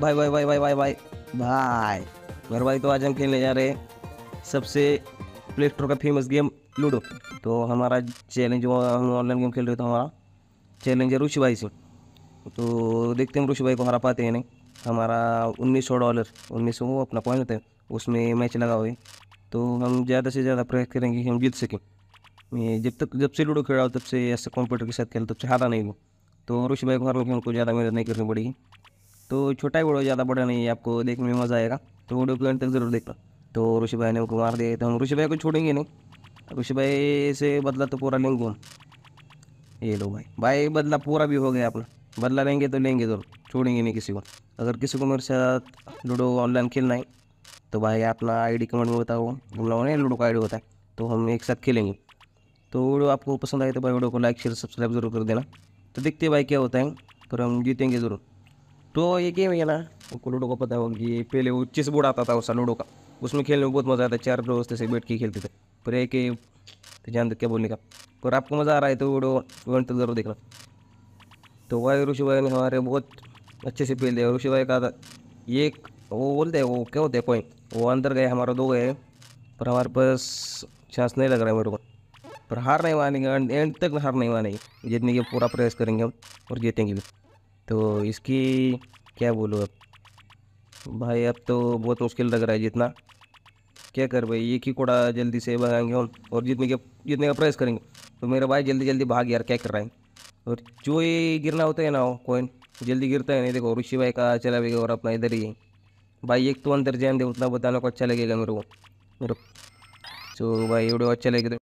भाई भाई भाई भाई भाई भाई भाई घर भाई तो आज हम खेलने जा रहे हैं सबसे प्ले स्टोर का फेमस गेम लूडो तो हमारा चैलेंज हम ऑनलाइन गेम खेल रहे थे तो हमारा चैलेंज है रुशि भाई से तो देखते हैं रुशि भाई को हरा पाते हैं नहीं हमारा उन्नीस सौ डॉलर उन्नीस सौ अपना पॉइंट होता है उसमें मैच लगा हुए तो हम ज़्यादा से ज़्यादा प्रयास करेंगे कि हम जीत सकें जब तक जब से लूडो खेला हो तब से ऐसे कंप्यूटर के साथ खेल तब से हारा नहीं हो तो ऋषि भाई को हर लोग हमको ज़्यादा मेहनत नहीं करनी पड़ेगी तो छोटा ही वीडियो ज़्यादा बड़ा नहीं है आपको देखने में मज़ा आएगा तो वीडियो को अंत तक जरूर देखना तो ऋषि भाई ने उनको मार दिया तो हम ऋषि भाई को छोड़ेंगे नहीं ऋषि भाई से बदला तो पूरा लेंगे हम ये लो भाई भाई बदला पूरा भी हो गया अपना बदला लेंगे तो लेंगे जरूर छोड़ेंगे नहीं किसी को अगर किसी को मेरे साथ लूडो ऑनलाइन खेलना है तो भाई अपना आईडी कमेंट में बताओ बोला नहीं लूडो का आईडी होता है तो हम एक साथ खेलेंगे तो वीडियो आपको पसंद आए तो भाई वीडियो को लाइक शेयर सब्सक्राइब जरूर कर देना तो देखते भाई क्या होता है पर हम जीतेंगे ज़रूर तो ये गेम है ना उनको लूडो का पता होगा कि पहले वो चेस बोर्ड आता था उसका लूडो का उसमें खेलने में बहुत मज़ा आता चार दोस्त से बैठ के खेलते थे पर एक ध्यान तो क्या बोलने का पर आपको मज़ा आ रहा है तो वीडियो इवेंट तो ज़रूर देखना तो भाई ऋषि भाई ने हमारे बहुत अच्छे से पहले ऋषि भाई का था ये वो बोलते हैं वो क्या होते हैं पॉइंट वो अंदर गए हमारा दो गए पर हमारे पास चांस नहीं लग रहा है मेरे को पर हार नहीं मानेंगे एंड तक हार नहीं मानेंगे जितने के पूरा प्रयास करेंगे हम और जीतेंगे भी तो इसकी क्या बोलो अब भाई अब तो बहुत मुश्किल लग रहा है जितना क्या कर भाई एक ही कोड़ा जल्दी से भगाएंगे हम और जितने के जितने का प्रेस करेंगे तो मेरा भाई जल्दी जल्दी भाग यार क्या कर रहा है और जो ये गिरना होता है ना वो कोइन जल्दी गिरता है नहीं देखो ऋषि भाई का चला भी और अपना इधर ही भाई एक तो अंदर जान दे उतना बताने को अच्छा लगेगा मेरे को मेरे तो भाई वीडियो अच्छा लगेगा